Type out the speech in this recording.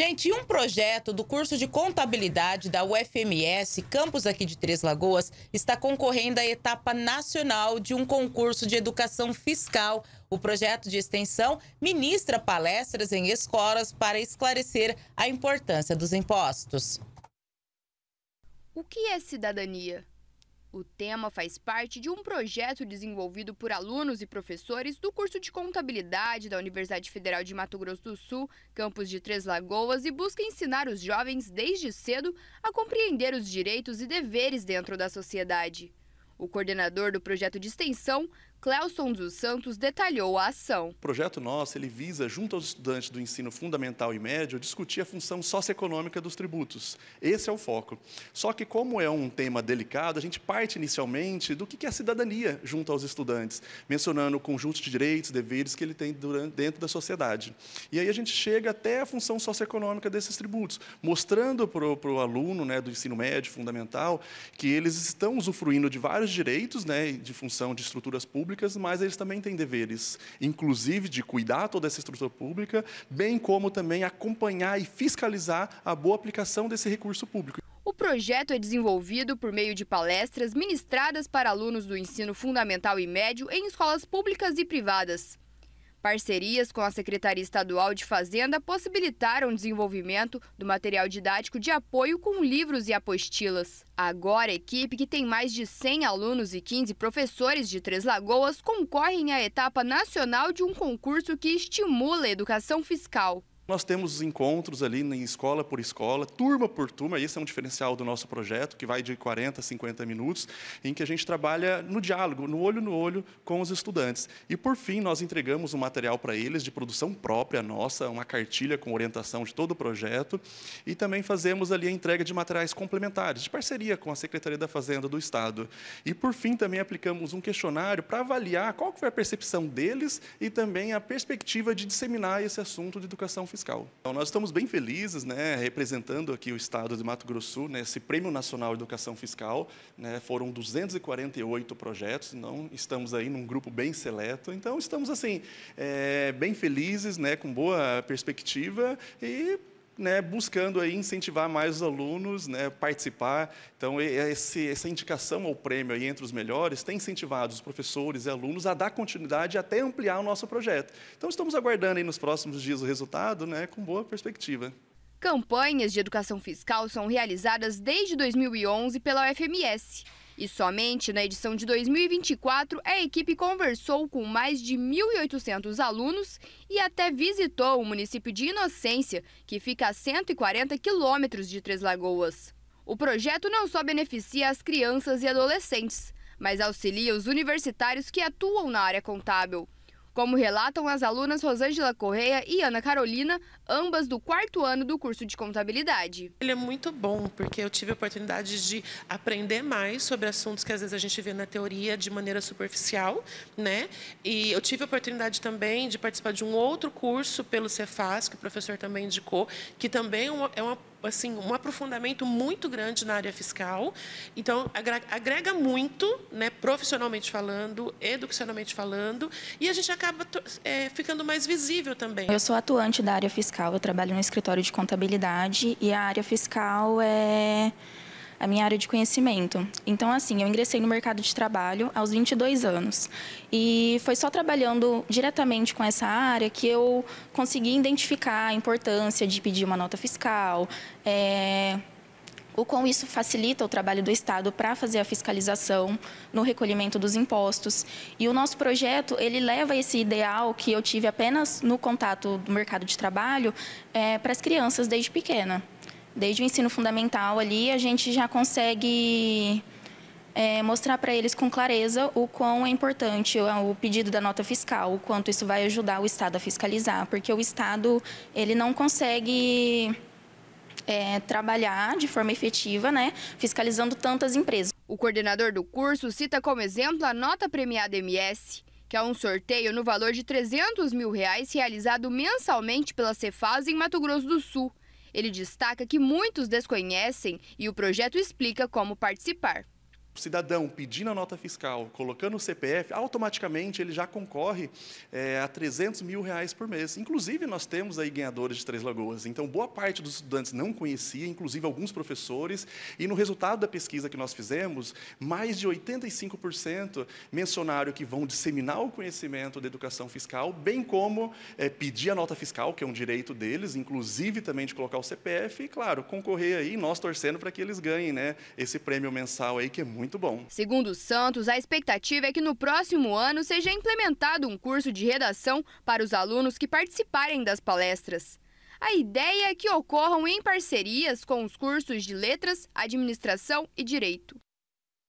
Gente, um projeto do curso de contabilidade da UFMS, campus aqui de Três Lagoas, está concorrendo à etapa nacional de um concurso de educação fiscal. O projeto de extensão ministra palestras em escolas para esclarecer a importância dos impostos. O que é cidadania? O tema faz parte de um projeto desenvolvido por alunos e professores do curso de Contabilidade da Universidade Federal de Mato Grosso do Sul, campus de Três Lagoas, e busca ensinar os jovens desde cedo a compreender os direitos e deveres dentro da sociedade. O coordenador do projeto de extensão, Cleuson dos Santos detalhou a ação. O projeto nosso ele visa, junto aos estudantes do ensino fundamental e médio, discutir a função socioeconômica dos tributos. Esse é o foco. Só que, como é um tema delicado, a gente parte inicialmente do que é a cidadania junto aos estudantes, mencionando o conjunto de direitos, deveres que ele tem durante, dentro da sociedade. E aí a gente chega até a função socioeconômica desses tributos, mostrando para o aluno né, do ensino médio, fundamental, que eles estão usufruindo de vários direitos né, de função de estruturas públicas públicas, mas eles também têm deveres, inclusive de cuidar toda essa estrutura pública, bem como também acompanhar e fiscalizar a boa aplicação desse recurso público. O projeto é desenvolvido por meio de palestras ministradas para alunos do ensino fundamental e médio em escolas públicas e privadas. Parcerias com a Secretaria Estadual de Fazenda possibilitaram o desenvolvimento do material didático de apoio com livros e apostilas. Agora, a equipe, que tem mais de 100 alunos e 15 professores de Três Lagoas, concorrem à etapa nacional de um concurso que estimula a educação fiscal. Nós temos encontros ali em escola por escola, turma por turma, esse é um diferencial do nosso projeto, que vai de 40 a 50 minutos, em que a gente trabalha no diálogo, no olho no olho com os estudantes. E, por fim, nós entregamos um material para eles de produção própria nossa, uma cartilha com orientação de todo o projeto, e também fazemos ali a entrega de materiais complementares, de parceria com a Secretaria da Fazenda do Estado. E, por fim, também aplicamos um questionário para avaliar qual foi a percepção deles e também a perspectiva de disseminar esse assunto de educação fiscal fiscal. Então, nós estamos bem felizes, né, representando aqui o estado de Mato Grosso Sul, né, Prêmio Nacional de Educação Fiscal, né, foram 248 projetos, não estamos aí num grupo bem seleto, então estamos assim, é, bem felizes, né, com boa perspectiva e né, buscando aí incentivar mais os alunos né, participar. Então, esse, essa indicação ao prêmio aí entre os melhores tem incentivado os professores e alunos a dar continuidade e até ampliar o nosso projeto. Então, estamos aguardando aí nos próximos dias o resultado né, com boa perspectiva. Campanhas de educação fiscal são realizadas desde 2011 pela UFMS. E somente na edição de 2024, a equipe conversou com mais de 1.800 alunos e até visitou o município de Inocência, que fica a 140 quilômetros de Três Lagoas. O projeto não só beneficia as crianças e adolescentes, mas auxilia os universitários que atuam na área contábil como relatam as alunas Rosângela Correia e Ana Carolina, ambas do quarto ano do curso de contabilidade. Ele é muito bom, porque eu tive a oportunidade de aprender mais sobre assuntos que às vezes a gente vê na teoria de maneira superficial, né? E eu tive a oportunidade também de participar de um outro curso pelo Cefaz, que o professor também indicou, que também é uma é assim, um aprofundamento muito grande na área fiscal. Então, agrega muito, né, profissionalmente falando, educacionalmente falando, e a gente acaba é, ficando mais visível também. Eu sou atuante da área fiscal, eu trabalho no escritório de contabilidade e a área fiscal é a minha área de conhecimento. Então, assim, eu ingressei no mercado de trabalho aos 22 anos. E foi só trabalhando diretamente com essa área que eu consegui identificar a importância de pedir uma nota fiscal, é, o quão isso facilita o trabalho do Estado para fazer a fiscalização no recolhimento dos impostos. E o nosso projeto, ele leva esse ideal que eu tive apenas no contato do mercado de trabalho é, eh, para as crianças desde pequena. Desde o ensino fundamental ali, a gente já consegue é, mostrar para eles com clareza o quão é importante o pedido da nota fiscal, o quanto isso vai ajudar o Estado a fiscalizar, porque o Estado ele não consegue é, trabalhar de forma efetiva, né, fiscalizando tantas empresas. O coordenador do curso cita como exemplo a nota premiada MS, que é um sorteio no valor de 300 mil reais realizado mensalmente pela Cefaz em Mato Grosso do Sul. Ele destaca que muitos desconhecem e o projeto explica como participar cidadão pedindo a nota fiscal, colocando o CPF, automaticamente ele já concorre é, a 300 mil reais por mês. Inclusive, nós temos aí ganhadores de Três Lagoas. Então, boa parte dos estudantes não conhecia, inclusive alguns professores. E no resultado da pesquisa que nós fizemos, mais de 85% mencionaram que vão disseminar o conhecimento da educação fiscal, bem como é, pedir a nota fiscal, que é um direito deles, inclusive também de colocar o CPF e, claro, concorrer aí, nós torcendo para que eles ganhem né, esse prêmio mensal aí, que é muito muito bom. Segundo Santos, a expectativa é que no próximo ano seja implementado um curso de redação para os alunos que participarem das palestras. A ideia é que ocorram em parcerias com os cursos de Letras, Administração e Direito.